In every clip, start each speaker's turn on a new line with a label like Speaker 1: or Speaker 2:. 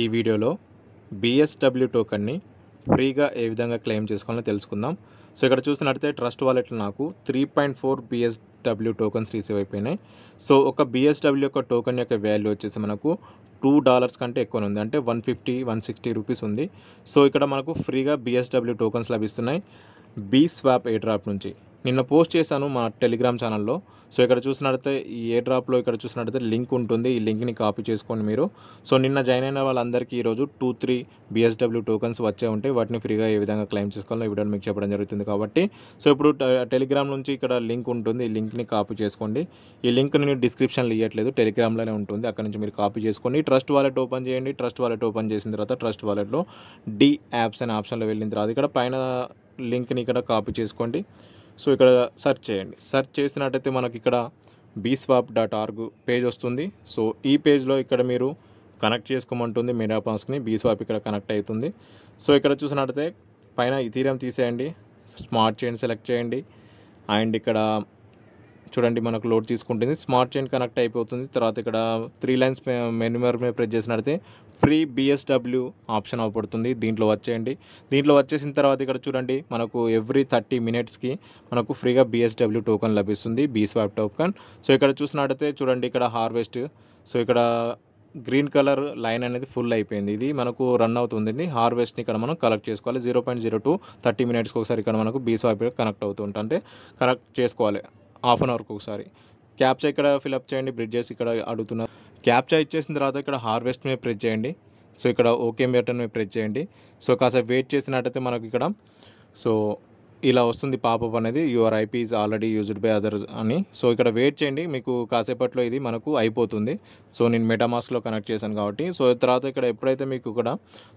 Speaker 1: ఈ వీడియోలో బిఎస్డబ్ల్యూ టోకన్ని ఫ్రీగా ఏ విధంగా క్లెయిమ్ చేసుకోవాలో తెలుసుకుందాం సో ఇక్కడ చూసినట్టయితే ట్రస్ట్ వాలెట్లో నాకు three point four BSW tokens receive అయిపోయినాయి సో ఒక బిఎస్డబ్ల్యూ యొక్క టోకన్ యొక్క వాల్యూ వచ్చేసి మనకు టూ డాలర్స్ కంటే ఎక్కువ ఉంది అంటే one fifty one sixty rupees ఉంది సో ఇక్కడ మనకు ఫ్రీగా బిఎస్డబ్ల్యూ టోకన్స్ లభిస్తున్నాయి బీ స్వాప్ ఏ డ్రాప్ నుంచి నిన్న పోస్ట్ చేశాను మా టెలిగ్రామ్ ఛానల్లో సో ఇక్కడ చూసినట్టయితే ఈ ఏ డ్రాప్లో ఇక్కడ చూసినట్టయితే లింక్ ఉంటుంది ఈ లింక్ని కాపీ చేసుకోండి మీరు సో నిన్న జాయిన్ అయిన వాళ్ళందరికీ ఈరోజు టూ త్రీ బిఎస్డబ్ల్యూ టోకన్స్ వచ్చే ఉంటాయి వాటిని ఫ్రీగా ఏ విధంగా క్లెయిమ్ చేసుకోవాలో ఈ మీకు చెప్పడం జరుగుతుంది కాబట్టి సో ఇప్పుడు టెలిగ్రామ్ నుంచి ఇక్కడ లింక్ ఉంటుంది ఈ లింక్ని కాపీ చేసుకోండి ఈ లింక్ నేను డిస్క్రిప్షన్లో ఇవ్వట్లేదు టెలిగ్రామ్లోనే ఉంటుంది అక్కడ నుంచి మీరు కాపీ చేసుకోండి ట్రస్ట్ వాలెట్ ఓపెన్ చేయండి ట్రస్ట్ వాలెట్ ఓపెన్ చేసిన తర్వాత ట్రస్ట్ వాలెట్లో డి యాప్స్ అనే ఆప్షన్లో వెళ్ళిన తర్వాత ఇక్కడ పైన లింక్ని ఇక్కడ కాపీ చేసుకోండి సో ఇక్కడ సెర్చ్ చేయండి సర్చ్ చేసినట్టయితే మనకి ఇక్కడ బీస్వాప్ డాట్ ఆర్గ్ పేజ్ వస్తుంది సో ఈ పేజ్లో ఇక్కడ మీరు కనెక్ట్ చేసుకోమంటుంది మీడియా పాన్స్ని బీస్వాప్ ఇక్కడ కనెక్ట్ అవుతుంది సో ఇక్కడ చూసినట్టయితే పైన ఇథీరియం తీసేయండి స్మార్ట్ చైన్ సెలెక్ట్ చేయండి అండ్ ఇక్కడ చూడండి మనకు లోడ్ తీసుకుంటుంది స్మార్ట్ చైన్ కనెక్ట్ అయిపోతుంది తర్వాత ఇక్కడ త్రీ లైన్స్ మెన్యూమర్ మీద ప్రెస్ చేసినట్లయితే ఫ్రీ బిఎస్డబ్ల్యూ ఆప్షన్ అవపడుతుంది దీంట్లో వచ్చేయండి దీంట్లో వచ్చేసిన తర్వాత ఇక్కడ చూడండి మనకు ఎవ్రీ థర్టీ మినిట్స్కి మనకు ఫ్రీగా బిఎస్డబ్ల్యూ టోకన్ లభిస్తుంది బీస్వాప్ టోకన్ సో ఇక్కడ చూసినట్టయితే చూడండి ఇక్కడ హార్వెస్ట్ సో ఇక్కడ గ్రీన్ కలర్ లైన్ అనేది ఫుల్ అయిపోయింది ఇది మనకు రన్ అవుతుందండి హార్వెస్ట్ని ఇక్కడ మనం కలెక్ట్ చేసుకోవాలి zero point zero two thirty మినిట్స్కి ఒకసారి ఇక్కడ మనకు బీస్వాప్ కనెక్ట్ అవుతుంటే కనెక్ట్ చేసుకోవాలి హాఫ్ అన్ అవర్కి ఒకసారి క్యాప్చా ఇక్కడ ఫిలప్ చేయండి బ్రిడ్ చేసి ఇక్కడ అడుగుతున్నారు క్యాప్చా ఇచ్చేసిన తర్వాత ఇక్కడ హార్వెస్ట్ మీద ప్రెస్ చేయండి సో ఇక్కడ ఓకే బటన్ మీద ప్రెస్ చేయండి సో కాసేపు వెయిట్ చేసినట్టయితే మనకి ఇక్కడ సో ఇలా వస్తుంది పాపప్ అనేది your IP is already used by others అని సో ఇక్కడ వెయిట్ చేయండి మీకు కాసేపట్లో ఇది మనకు అయిపోతుంది సో నేను మెటామాస్క్లో కనెక్ట్ చేశాను కాబట్టి సో తర్వాత ఇక్కడ ఎప్పుడైతే మీకు ఇక్కడ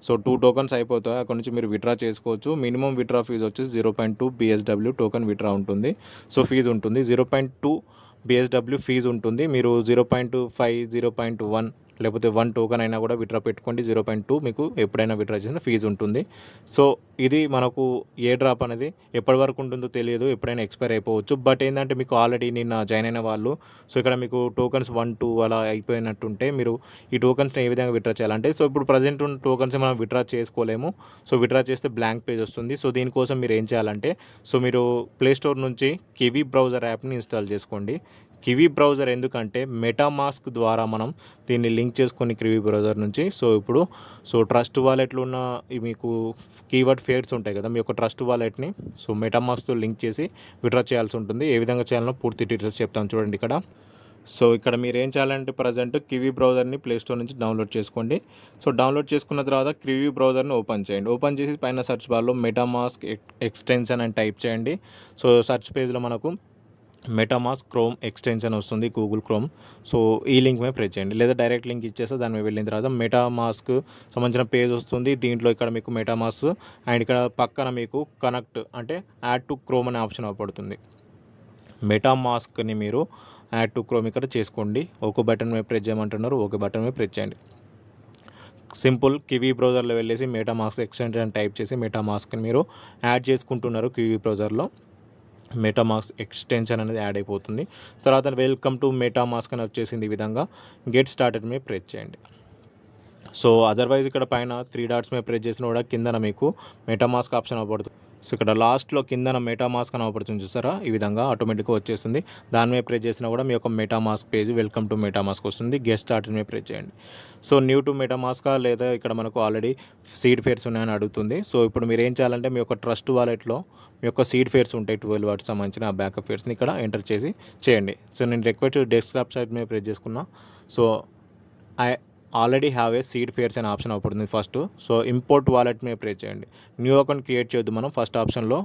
Speaker 1: సో టూ టోకన్స్ అయిపోతాయో అక్కడ నుంచి మీరు విత్డ్రా చేసుకోవచ్చు మినిమం విత్డ్రా ఫీజు వచ్చి zero point two BSW token withdraw ఉంటుంది సో ఫీజు ఉంటుంది zero point two BSW fees ఉంటుంది మీరు zero point five zero point one లేకపోతే వన్ టోకన్ అయినా కూడా విడ్రా పెట్టుకోండి జీరో పాయింట్ టూ మీకు ఎప్పుడైనా విడ్రా చేసిన ఫీజు ఉంటుంది సో ఇది మనకు ఏ డ్రాప్ అనేది ఎప్పటి వరకు ఉంటుందో తెలియదు ఎప్పుడైనా ఎక్స్పైర్ అయిపోవచ్చు బట్ ఏంటంటే మీకు ఆల్రెడీ నిన్న జాయిన్ అయిన వాళ్ళు సో ఇక్కడ మీకు టోకన్స్ వన్ టూ అలా అయిపోయినట్టుంటే మీరు ఈ టోకన్స్ని ఏ విధంగా విడ్రా చేయాలంటే సో ఇప్పుడు ప్రజెంట్ ఉన్న టోకన్స్ మనం విడ్రా చేసుకోలేము సో విడ్రా చేస్తే బ్లాంక్ పేజ్ వస్తుంది సో దీనికోసం మీరు ఏం చేయాలంటే సో మీరు ప్లేస్టోర్ నుంచి కివీ బ్రౌజర్ యాప్ని ఇన్స్టాల్ చేసుకోండి కివీ బ్రౌజర్ ఎందుకంటే మెటామాస్క్ ద్వారా మనం దీన్ని లింక్ చేసుకుని కివీ బ్రౌజర్ నుంచి సో ఇప్పుడు సో ట్రస్ట్ వాలెట్లు ఉన్న మీకు కీవర్డ్ ఫేర్స్ ఉంటాయి కదా మీ యొక్క ట్రస్ట్ వాలెట్ని సో మెటామాస్క్తో లింక్ చేసి విడ్రా చేయాల్సి ఉంటుంది ఏ విధంగా చేయాలో పూర్తి డీటెయిల్స్ చెప్తాను చూడండి ఇక్కడ సో ఇక్కడ మీరు ఏం చేయాలంటే ప్రజెంట్ కివీ బ్రౌజర్ని ప్లేస్టోర్ నుంచి డౌన్లోడ్ చేసుకోండి సో డౌన్లోడ్ చేసుకున్న తర్వాత కివీ బ్రౌజర్ని ఓపెన్ చేయండి ఓపెన్ చేసి పైన సెర్చ్ బార్లో మెటామాస్క్ ఎక్స్టెన్షన్ అని టైప్ చేయండి సో సెర్చ్ పేజ్లో మనకు మెటామాస్క్ క్రోమ్ ఎక్స్టెన్షన్ వస్తుంది గూగుల్ క్రోమ్ సో ఈ లింక్ మీద ప్రెస్ చేయండి లేదా డైరెక్ట్ లింక్ ఇచ్చేస్తే దాని మీద వెళ్ళిన తర్వాత మెటామాస్క్ సంబంధించిన పేజ్ వస్తుంది దీంట్లో ఇక్కడ మీకు మెటామాస్ అండ్ ఇక్కడ పక్కన మీకు కనెక్ట్ అంటే యాడ్ టు క్రోమ్ అనే ఆప్షన్ అవపడుతుంది మెటామాస్క్ని మీరు యాడ్ టు క్రోమ్ ఇక్కడ చేసుకోండి ఒక బటన్ మీద ప్రెస్ చేయమంటున్నారు ఒక బటన్ మీద ప్రెస్ చేయండి సింపుల్ కివీ బ్రౌజర్లో వెళ్ళేసి మెటామాస్క్ ఎక్స్టెన్షన్ టైప్ చేసి మెటామాస్క్ని మీరు యాడ్ చేసుకుంటున్నారు కివీ బ్రౌజర్లో మెటామాస్క్ ఎక్స్టెన్షన్ అనేది యాడ్ అయిపోతుంది తర్వాత వెల్కమ్ టు మెటామాస్క్ అని వచ్చేసింది ఈ విధంగా గెట్ స్టార్టెడ్ మీద ప్రెస్ చేయండి సో అదర్వైజ్ ఇక్కడ పైన త్రీ డాట్స్ మీద ప్రెస్ చేసిన కూడా కిందన మీకు మెటామాస్క్ ఆప్షన్ అవ్వబడుతుంది సో ఇక్కడ లాస్ట్లో కింద మెటామాస్క్ అని ఆపర్చుని చూసారా ఈ విధంగా ఆటోమేటిక్గా వచ్చేస్తుంది దాని మీద ప్రెస్ చేసినా కూడా మీ యొక్క MetaMask page welcome to MetaMask వస్తుంది గెస్ట్ ఆర్ట్ మీద ప్రెస్ చేయండి సో న్యూ టు మెటామాస్కా లేదా ఇక్కడ మనకు ఆల్రెడీ సీడ్ ఫేర్స్ ఉన్నాయని అడుగుతుంది సో ఇప్పుడు మీరు ఏం చేయాలంటే మీ యొక్క ట్రస్ట్ వాలెట్లో మీ యొక్క సీడ్ ఫేర్స్ ఉంటాయి ట్వెల్వ్ వాటికి సంబంధించిన బ్యాకప్ ఫేర్స్ని ఇక్కడ ఎంటర్ చేసి చేయండి సో నేను రిక్వెస్ట్ టాప్ సైట్ మీద ప్రెస్ చేసుకున్నా so I already have a seed phrase అనే ఆప్షన్ అవుతుంది ఫస్ట్ సో ఇంపోర్ట్ వాలెట్ మీద ప్రెస్ చేయండి న్యూ అకౌంట్ క్రియేట్ చేయొద్దు మనం ఫస్ట్ ఆప్షన్లో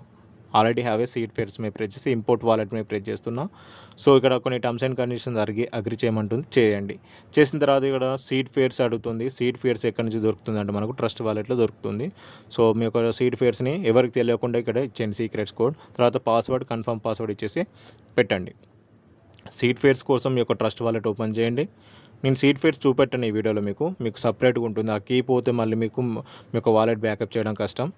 Speaker 1: already have a seed phrase మీద ప్రెస్ చేసి ఇంపోర్ట్ వాలెట్ మీద ప్రెస్ చేస్తున్నాం సో ఇక్కడ కొన్ని టర్మ్స్ అండ్ కండిషన్స్ అరిగి అగ్రి చేయమంటుంది చేయండి చేసిన తర్వాత ఇక్కడ సీడ్ ఫేర్స్ అడుగుతుంది సీడ్ ఫేర్స్ ఎక్కడి నుంచి దొరుకుతుంది అంటే మనకు ట్రస్ట్ వాలెట్లో దొరుకుతుంది సో మీ యొక్క సీడ్ ఫేర్స్ని ఎవరికి తెలియకుండా ఇక్కడ ఇచ్చేయండి సీక్రెట్స్ కోడ్ తర్వాత పాస్వర్డ్ కన్ఫర్మ్ పాస్వర్డ్ ఇచ్చేసి పెట్టండి సీట్ ఫేర్స్ కోసం మీ యొక్క ట్రస్ట్ వాలెట్ ఓపెన్ చేయండి నేను సీట్ ఫేర్స్ చూపెట్టాను ఈ వీడియోలో మీకు మీకు సపరేట్గా ఉంటుంది ఆ కీ పోతే మళ్ళీ మీకు మీ యొక్క వాలెట్ బ్యాకప్ చేయడం కష్టం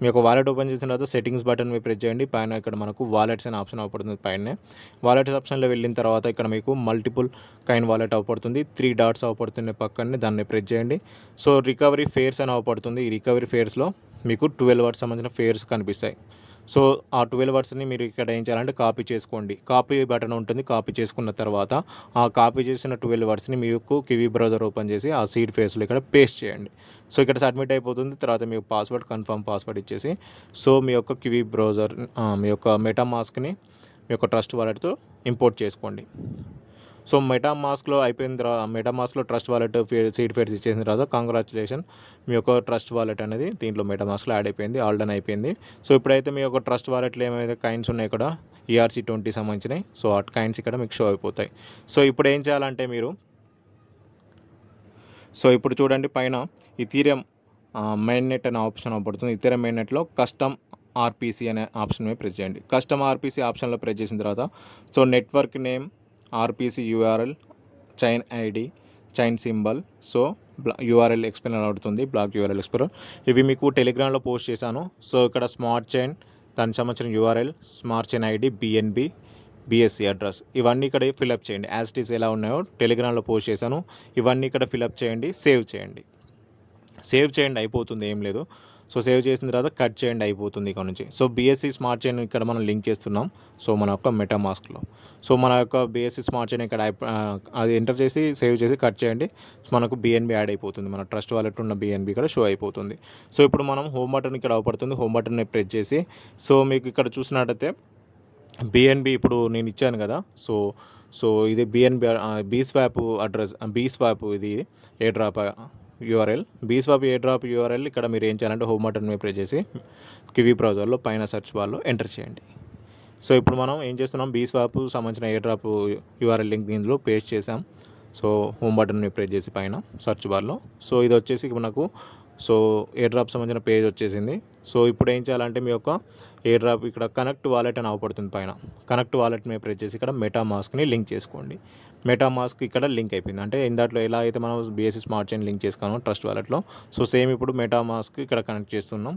Speaker 1: మీ యొక్క వాలెట్ ఓపెన్ చేసిన తర్వాత సెట్టింగ్స్ బటన్ మీ ప్రెస్ చేయండి పైన ఇక్కడ మనకు వాలెట్స్ అనే ఆప్షన్ అవపడుతుంది పైనే వాలెట్స్ ఆప్షన్లో వెళ్ళిన తర్వాత ఇక్కడ మీకు మల్టిపుల్ కైన్ వాలెట్ అవపడుతుంది త్రీ డాట్స్ అవపడుతున్నాయి పక్కనే దాన్ని ప్రెస్ చేయండి సో రికవరీ ఫేర్స్ అని అవపడుతుంది ఈ రికవరీ ఫేర్స్లో మీకు ట్వెల్వ్ అవర్స్ సంబంధించిన ఫేర్స్ కనిపిస్తాయి సో ఆ ట్వెల్వ్ వర్డ్స్ని మీరు ఇక్కడ ఏం చేయాలంటే కాపీ చేసుకోండి కాపీ బటన్ ఉంటుంది కాపీ చేసుకున్న తర్వాత ఆ కాపీ చేసిన ట్వెల్వ్ వర్డ్స్ని మీకు కివీ బ్రౌజర్ ఓపెన్ చేసి ఆ సీట్ ఫేస్లో ఇక్కడ పేస్ట్ చేయండి సో ఇక్కడ సబ్మిట్ అయిపోతుంది తర్వాత మీకు పాస్వర్డ్ కన్ఫర్మ్ పాస్వర్డ్ ఇచ్చేసి సో మీ యొక్క కివీ బ్రౌజర్ మీ యొక్క మెటా మాస్క్ని మీ యొక్క ట్రస్ట్ వాలెట్తో ఇంపోర్ట్ చేసుకోండి సో మెటామాస్క్లో అయిపోయిన తర్వాత మెటామాస్క్లో ట్రస్ట్ వాలెట్ సీట్ ఫేర్స్ ఇచ్చేసిన తర్వాత కంగ్రాచులేషన్ మీ యొక్క ట్రస్ట్ వాలెట్ అనేది దీంట్లో మెటామాస్క్లో యాడ్ అయిపోయింది ఆల్ డన్ అయిపోయింది సో ఇప్పుడైతే మీ యొక్క ట్రస్ట్ వాలెట్లో ఏమైతే కైన్స్ ఉన్నాయి ఇక్కడ ఈఆర్సీ ట్వంటీ సంబంధించినవి సో ఆ కైన్స్ ఇక్కడ మీకు షో అయిపోతాయి సో ఇప్పుడు ఏం చేయాలంటే మీరు సో ఇప్పుడు చూడండి పైన తీరం మెయిన్ నెట్ అనే ఆప్షన్ అవబడుతుంది ఇథీరియం మెయిన్ నెట్లో కస్టమ్ ఆర్పీసీ అనే ఆప్షన్ మీద ప్రెస్ చేయండి కస్టమ్ ఆర్పీసీ ఆప్షన్లో ప్రెస్ చేసిన తర్వాత so network name RPC URL chain ID chain symbol so URL explain అవుతుంది బ్లాక్ యూఆర్ఎల్ ఎక్స్ప్లెయిన్ ఇవి మీకు టెలిగ్రామ్లో పోస్ట్ చేశాను సో ఇక్కడ స్మార్ట్ చైన్ దానికి సంబంధించిన URL smart chain ID BNB BSC address ఇవన్నీ ఇక్కడ ఫిలప్ చేయండి యాస్టీస్ ఎలా ఉన్నాయో టెలిగ్రామ్లో పోస్ట్ చేశాను ఇవన్నీ ఇక్కడ ఫిలప్ చేయండి సేవ్ చేయండి సేవ్ చేయండి అయిపోతుంది ఏం లేదు సో సేవ్ చేసిన తర్వాత కట్ చేయండి అయిపోతుంది ఇక్కడ నుంచి సో బీఎస్సీ స్మార్ట్ చైన్ ఇక్కడ మనం లింక్ చేస్తున్నాం సో మన యొక్క మెటామాస్క్లో సో మన యొక్క బీఎస్సీ స్మార్ట్ చైన్ ఇక్కడ అది ఎంటర్ చేసి సేవ్ చేసి కట్ చేయండి మనకు బిఎన్బి యాడ్ అయిపోతుంది మన ట్రస్ట్ వాలెట్ ఉన్న బిఎన్బి ఇక్కడ షో అయిపోతుంది సో ఇప్పుడు మనం హోమ్ బటన్ ఇక్కడ అవపడుతుంది హోమ్ బటన్ ప్రెస్ చేసి సో మీకు ఇక్కడ చూసినట్టయితే బిఎన్బి ఇప్పుడు నేను ఇచ్చాను కదా సో సో ఇది BNB B swap address B swap ఇది airdrop URL BSwap airdrop URL ఇక్కడ మీరు ఏం చేయాలంటే హోమ్ బటన్ మీ ప్రే చేసి కివీ బ్రౌజర్లో పైన సెర్చ్ బార్లో ఎంటర్ చేయండి సో ఇప్పుడు మనం ఏం చేస్తున్నాం బీస్వాప్ సంబంధించిన ఏ డ్రాప్ యూఆర్ఎల్ లింక్ దీనిలో పేస్ట్ చేసాం సో హోమ్ బటన్ మీ ప్రే చేసి పైన సర్చ్ బార్లో సో ఇది వచ్చేసి మనకు సో ఏ డ్రాప్ సంబంధించిన పేజ్ వచ్చేసింది సో ఇప్పుడు ఏం చేయాలంటే మీ యొక్క ఏ డ్రాప్ ఇక్కడ కనెక్ట్ వాలెట్ అని అవపడుతుంది పైన కనెక్ట్ వాలెట్ మీ ప్రెస్ చేసి ఇక్కడ మెటా మాస్క్ని లింక్ చేసుకోండి మెటామాస్క్ ఇక్కడ లింక్ అయిపోయింది అంటే ఇందాట్లో ఎలా అయితే మనం బిఎస్సి స్మార్ట్ చైన్ లింక్ చేసుకున్నాం ట్రస్ట్ వాలెట్లో సో సేమ్ ఇప్పుడు మెటామాస్క్ ఇక్కడ కనెక్ట్ చేస్తున్నాం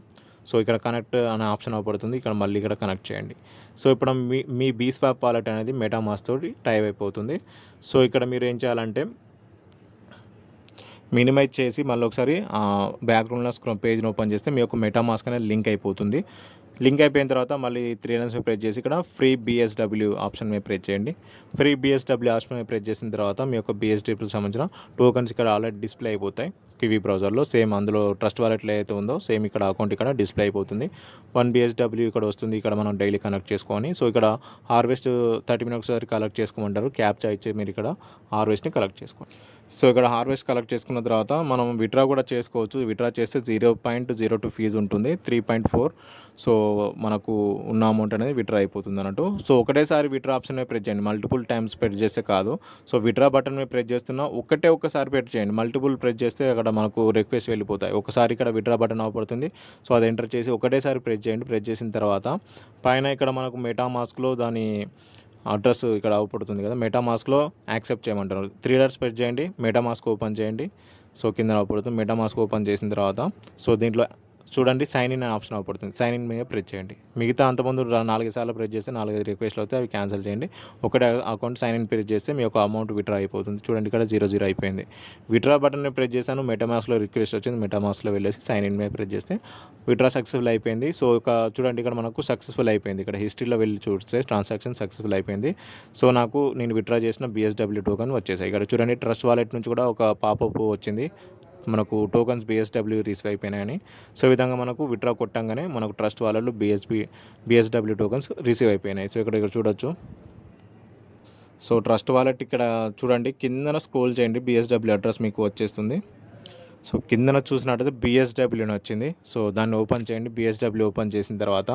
Speaker 1: సో ఇక్కడ కనెక్ట్ అనే ఆప్షన్ అవపడుతుంది ఇక్కడ మళ్ళీ ఇక్కడ కనెక్ట్ చేయండి సో ఇప్పుడు మీ మీ బీ స్వాప్ వాలెట్ అనేది మెటామాస్ తోటి టైప్ అయిపోతుంది సో ఇక్కడ మీరు ఏం చేయాలంటే మినిమైజ్ చేసి మళ్ళీ ఒకసారి బ్యాక్గ్రౌండ్లో స్క్రో పేజ్ని ఓపెన్ చేస్తే మీ యొక్క మెటామాస్క్ అనేది లింక్ అయిపోతుంది లింక్ అయిపోయిన తర్వాత మళ్ళీ త్రీ లైన్స్ మీద ప్రెస్ చేసి ఇక్కడ ఫ్రీ బీఎస్డబ్ల్యూ ఆప్షన్ మీద ప్రెస్ చేయండి ఫ్రీ బీఎస్డబ్ల్యూ ఆప్షన్ మీద ప్రెస్ చేసిన తర్వాత మీ యొక్క బీఎస్డబ్ల్యూకి సంబంధించిన టోకన్స్ ఇక్కడ ఆల్రెడీ డిస్ప్లే అయిపోతాయి కివీ బ్రౌజర్లో సేమ్ అందులో ట్రస్ట్ వాలెట్లో అయితే ఉందో సేమ్ ఇక్కడ అకౌంట్ ఇక్కడ డిస్ప్లే అయిపోతుంది వన్ బీఎస్డబ్ల్యూ ఇక్కడ వస్తుంది ఇక్కడ మనం డైలీ కనెక్ట్ చేసుకోవాలి సో ఇక్కడ హార్వెస్ట్ థర్టీ మినిట్స్ వరకు కలెక్ట్ చేసుకోమంటారు క్యాప్చా ఇచ్చి మీరు ఇక్కడ హార్వెస్ట్ని కలెక్ట్ చేసుకోండి సో ఇక్కడ హార్వెస్ట్ కలెక్ట్ చేసుకున్న తర్వాత మనం విడ్రా కూడా చేసుకోవచ్చు విడ్రా చేస్తే zero point zero two fees ఉంటుంది త్రీ పాయింట్ ఫోర్ సో మనకు ఉన్న అమౌంట్ అనేది విడ్రా అయిపోతుంది అన్నట్టు సో ఒకటేసారి విడ్రా ఆప్షన్ ప్రెస్ చేయండి మల్టిపుల్ టైమ్స్ ప్రెస్ చేస్తే కాదు సో విడ్రా బటన్ మీద ప్రెస్ చేస్తున్నా ఒకటే ఒకసారి ప్రెస్ చేయండి మల్టిపుల్ ప్రెస్ చేస్తే అక్కడ మనకు రిక్వెస్ట్ వెళ్ళిపోతాయి ఒకసారి ఇక్కడ విడ్రా బటన్ అవపడుతుంది సో అది ఎంటర్ చేసి ఒకటేసారి ప్రెస్ చేయండి ప్రెస్ చేసిన తర్వాత పైన ఇక్కడ మనకు మెటా మాస్క్లో దాని అడ్రస్ ఇక్కడ అవుపడుతుంది కదా మెటామాస్క్లో యాక్సెప్ట్ చేయమంటారు త్రీ డాట్స్ ప్రెస్ చేయండి మెటామాస్క్ ఓపెన్ చేయండి సో కింద అవుపడుతుంది మెటామాస్క్ ఓపెన్ చేసిన తర్వాత సో దీంట్లో చూడండి సైన్ ఇన్ అనే ఆప్షన్ అవుతుంది సైన్ ఇన్ మీద ప్రెస్ చేయండి మిగతా అంతమంది నాలుగు సార్లు ప్రెస్ చేస్తే నాలుగైదు రిక్వెస్ట్లు అవుతాయి అవి క్యాన్సిల్ చేయండి ఒకటే అకౌంట్ సైన్ ఇన్ ప్రెస్ చేస్తే మీ యొక్క అమౌంట్ విత్డ్రా అయిపోతుంది చూడండి ఇక్కడ జీరో జీరో అయిపోయింది విత్డ్రా బటన్ ప్రెస్ చేశాను మెటామాస్లో రిక్వెస్ట్ వచ్చింది మెటామాస్లో వెళ్ళేసి సైన్ ఇన్ మీద ప్రెస్ చేస్తే విత్డ్రా సక్సెస్ఫుల్ అయిపోయింది సో ఒక చూడండి ఇక్కడ మనకు సక్సెస్ఫుల్ అయిపోయింది ఇక్కడ హిస్టరీలో వెళ్ళి చూస్తే ట్రాన్సాక్షన్ సక్సెస్ఫుల్ అయిపోయింది సో నాకు నేను విత్డ్రా చేసిన బిఎస్డబ్ల్యూ టోకన్ వచ్చేసాయి ఇక్కడ చూడండి ట్రస్ట్ వాలెట్ నుంచి కూడా ఒక పాపప్ వచ్చింది మనకు టోకన్స్ బిఎస్డబ్ల్యూ రిసీవ్ అయిపోయినాయని సో విధంగా మనకు విత్డ్రా కొట్టంగానే మనకు ట్రస్ట్ వాళ్ళలో బిఎస్బి బిఎస్డబ్ల్యూ టోకన్స్ రిసీవ్ అయిపోయినాయి సో ఇక్కడ ఇక్కడ చూడొచ్చు సో ట్రస్ట్ వాలెట్ ఇక్కడ చూడండి కిందన స్క్రోల్ చేయండి బిఎస్డబ్ల్యూ అడ్రస్ మీకు వచ్చేస్తుంది సో కిందన చూసినట్టయితే బిఎస్డబ్ల్యూని వచ్చింది సో దాన్ని ఓపెన్ చేయండి బిఎస్డబ్ల్యూ ఓపెన్ చేసిన తర్వాత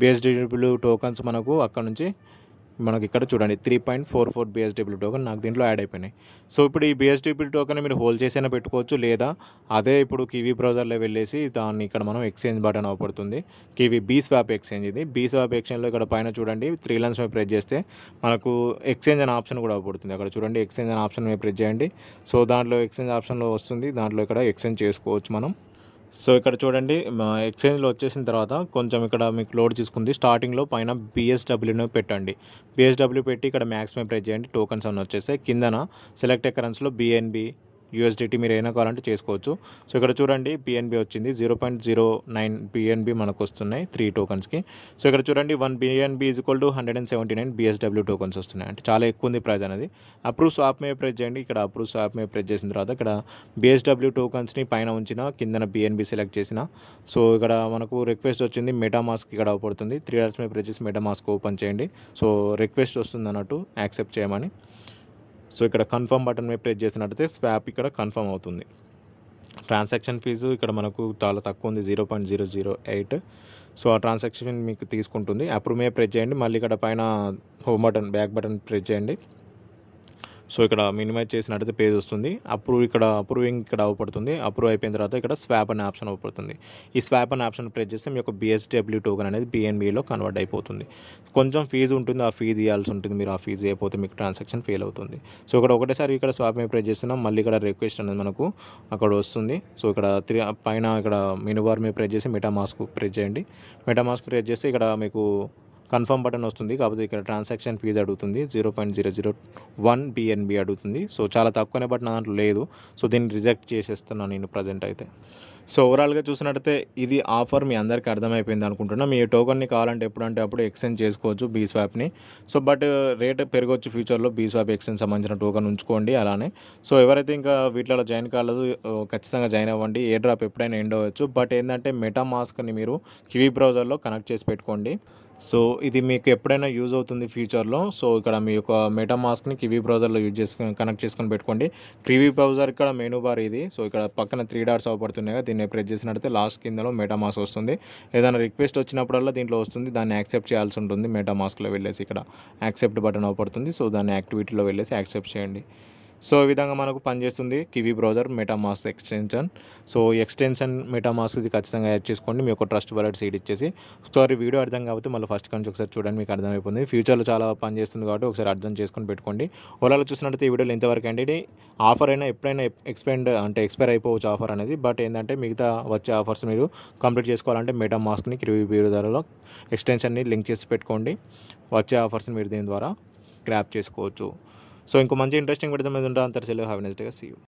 Speaker 1: బిఎస్డబ్ల్యూ టోకన్స్ మనకు అక్కడ నుంచి మనకి ఇక్కడ చూడండి three point four four BSW token నాకు దీంట్లో యాడ్ అయిపోయినాయి సో ఇప్పుడు ఈ బిఎస్డబ్ల్యూ టోకెన్ మీరు హోల్డ్ చేసైనా పెట్టుకోవచ్చు లేదా అదే ఇప్పుడు కివీ బ్రౌజర్లో వెళ్ళేసి దాన్ని ఇక్కడ మనం ఎక్స్చేంజ్ బటన్ అవపడుతుంది కివీ బీ స్వాప్ ఎక్స్చేంజ్ ఇది బీ స్వాప్ ఎక్స్చేంజ్లో ఇక్కడ పైన చూడండి త్రీ లైన్స్ మీద ప్రెస్ చేస్తే మనకు ఎక్స్చేంజ్ అనే ఆప్షన్ కూడా అవపడుతుంది అక్కడ చూడండి ఎక్స్చేంజ్ అనే ఆప్షన్ మీద ప్రెస్ చేయండి సో దాంట్లో ఎక్స్చేంజ్ ఆప్షన్లో వస్తుంది దాంట్లో ఇక్కడ ఎక్స్చేంజ్ చేసుకోవచ్చు మనం సో ఇక్కడ చూడండి ఎక్స్చేంజ్లో వచ్చేసిన తర్వాత కొంచెం ఇక్కడ మీకు లోడ్ తీసుకుంది స్టార్టింగ్లో పైన బిఎస్డబ్ల్యూని పెట్టండి బిఎస్డబ్ల్యూ పెట్టి ఇక్కడ మ్యాక్సిమం ప్రైస్ చేయండి టోకన్స్ అన్న వచ్చేస్తే కిందన సెలెక్ట్ కరెన్సీలో బిఎన్బి యూఎస్డీటీ మీరు ఏమైనా కావాలంటే చేసుకోవచ్చు సో ఇక్కడ చూడండి పిఎన్బి వచ్చింది zero point zero nine BNB మనకు వస్తున్నాయి త్రీ టోకన్స్కి సో ఇక్కడ చూడండి one BNB is equal to hundred and seventy nine BSW tokens వస్తున్నాయి అంటే చాలా ఎక్కువ ఉంది ప్రైజ్ అనేది అప్రూవ్స్ స్వాప్ మీద ప్రెస్ చేయండి ఇక్కడ అప్రూవ్ స్వాప్ మీద ప్రెస్ చేసిన తర్వాత ఇక్కడ బిఎస్డబ్ల్యూ టోకన్స్ని పైన ఉంచిన కిందన బిఎన్బి సెలెక్ట్ చేసిన సో ఇక్కడ మనకు రిక్వెస్ట్ వచ్చింది మెటామాస్క్ ఇక్కడ అవపడుతుంది త్రీ అవర్స్ మీద ప్రెస్ చేసి మాస్క్ ఓపెన్ చేయండి సో రిక్వెస్ట్ వస్తుంది అన్నట్టు యాక్సెప్ట్ చేయమని సో ఇక్కడ కన్ఫర్మ్ బటన్ మీద ప్రెస్ చేసినట్టయితే స్వాప్ ఇక్కడ కన్ఫర్మ్ అవుతుంది ట్రాన్సాక్షన్ ఫీజు ఇక్కడ మనకు చాలా తక్కువ ఉంది zero point zero zero eight so ఆ ట్రాన్సాక్షన్ మీకు తీసుకుంటుంది అప్పుడు మీద ప్రెస్ చేయండి మళ్ళీ ఇక్కడ పైన home button back button press చేయండి సో ఇక్కడ మినిమైజ్ చేసినట్టయితే పేజ్ వస్తుంది అప్రూవ్ ఇక్కడ అప్రూవింగ్ ఇక్కడ అవపడుతుంది అప్రూవ్ అయిపోయిన తర్వాత ఇక్కడ స్వాప్ అనే ఆప్షన్ అవపడుతుంది ఈ స్వాప్ అనే ఆప్షన్ ప్రెస్ చేస్తే మీ యొక్క బిఎస్డబ్ల్యూ టోకన్ అనేది బిఎన్బిలో కన్వర్ట్ అయిపోతుంది కొంచెం ఫీజు ఉంటుంది ఆ ఫీజు ఇవ్వాల్సి ఉంటుంది మీరు ఆ ఫీజు అయిపోతే మీకు ట్రాన్సాక్షన్ ఫెయిల్ అవుతుంది సో ఇక్కడ ఒకటేసారి ఇక్కడ స్వాప్ మేము ప్రెస్ చేస్తున్నాం మళ్ళీ ఇక్కడ రిక్వెస్ట్ అనేది మనకు అక్కడ వస్తుంది సో ఇక్కడ త్రీ పైన ఇక్కడ మెనూ బార్ మీద ప్రెస్ చేసి మెటామాస్క్ ప్రెస్ చేయండి మెటామాస్క్ ప్రెస్ చేస్తే ఇక్కడ మీకు కన్ఫర్మ్ బటన్ వస్తుంది కాకపోతే ఇక్కడ ట్రాన్సాక్షన్ ఫీజు అడుగుతుంది zero point zero zero one BNB అడుగుతుంది సో చాలా తక్కువనే బట్ నా దాంట్లో లేదు సో దీన్ని రిజెక్ట్ చేసేస్తున్నాను నేను ప్రజెంట్ అయితే సో ఓవరాల్గా చూసినట్టయితే ఇది ఆఫర్ మీ అందరికీ అర్థమైపోయింది అనుకుంటున్నా మీ టోకన్ని కావాలంటే ఎప్పుడంటే అప్పుడు ఎక్స్చేంజ్ చేసుకోవచ్చు బీ స్వాప్ని సో బట్ రేట్ పెరగొచ్చు ఫ్యూచర్లో బీ స్వాప్ ఎక్స్చేంజ్ సంబంధించిన టోకన్ ఉంచుకోండి అలానే సో ఎవరైతే ఇంకా వీటిలో జాయిన్ కాలేదు ఖచ్చితంగా జాయిన్ అవ్వండి ఏ డ్రాప్ ఎప్పుడైనా ఎండ్ అవ్వచ్చు బట్ ఏంటంటే మెటా మాస్క్ని మీరు కివీ బ్రౌజర్లో కనెక్ట్ చేసి పెట్టుకోండి సో ఇది మీకు ఎప్పుడైనా యూజ్ అవుతుంది ఫ్యూచర్లో సో ఇక్కడ మీ యొక్క మెటా మాస్క్ని కివీ బ్రౌజర్లో యూజ్ చేసుకుని కనెక్ట్ చేసుకొని పెట్టుకోండి కివీ బ్రౌజర్ ఇక్కడ మెను బార్ ఇది సో ఇక్కడ పక్కన త్రీ డాట్స్ అవపడుతున్నాయి దీన్ని ప్రెస్ చేసినట్లయితే లాస్ట్ కిందలో మెటా మాస్క్ వస్తుంది ఏదైనా రిక్వెస్ట్ వచ్చినప్పుడల్లా దీంట్లో వస్తుంది దాన్ని యాక్సెప్ట్ చేయాల్సి ఉంటుంది మెటా మాస్క్లో వెళ్ళేసి ఇక్కడ యాక్సెప్ట్ బటన్ అవపడుతుంది సో దాన్ని యాక్టివిటీలో వెళ్ళేసి యాక్సెప్ట్ చేయండి సో ఈ విధంగా మనకు పనిచేస్తుంది Kiwi browser MetaMask extension so ఈ ఎక్స్టెన్షన్ మెటామాస్క్ ఇది ఖచ్చితంగా యాడ్ చేసుకోండి మీ యొక్క ట్రస్ట్ వాలెట్ సీడ్ ఇచ్చేసి ఒకసారి వీడియో అర్థం కాబట్టి మళ్ళీ ఫస్ట్ నుంచి ఒకసారి చూడండి మీకు అర్థమైపోతుంది ఫ్యూచర్లో చాలా పని చేస్తుంది కాబట్టి ఒకసారి అర్థం చేసుకొని పెట్టుకోండి ఓలాలో చూసినట్టు ఈ వీడియోలు ఇంతవరకు అంటే ఆఫర్ అయినా ఎప్పుడైనా ఎక్స్పెండ్ అంటే ఎక్స్పైర్ అయిపోవచ్చు ఆఫర్ అనేది బట్ ఏంటంటే మిగతా వచ్చే ఆఫర్స్ మీరు కంప్లీట్ చేసుకోవాలంటే మెటామాస్క్ని కివీ బ్రౌజర్లో ఎక్స్టెన్షన్ని లింక్ చేసి పెట్టుకోండి వచ్చే ఆఫర్స్ని మీరు దీని ద్వారా క్రాప్ చేసుకోవచ్చు సో ఇంకో మంచి ఇంట్రెస్టింగ్ పెడితే మీద ఉంటా అంతర్సెల్లు హ్యావ్ నెస్ డేగా సీ యూ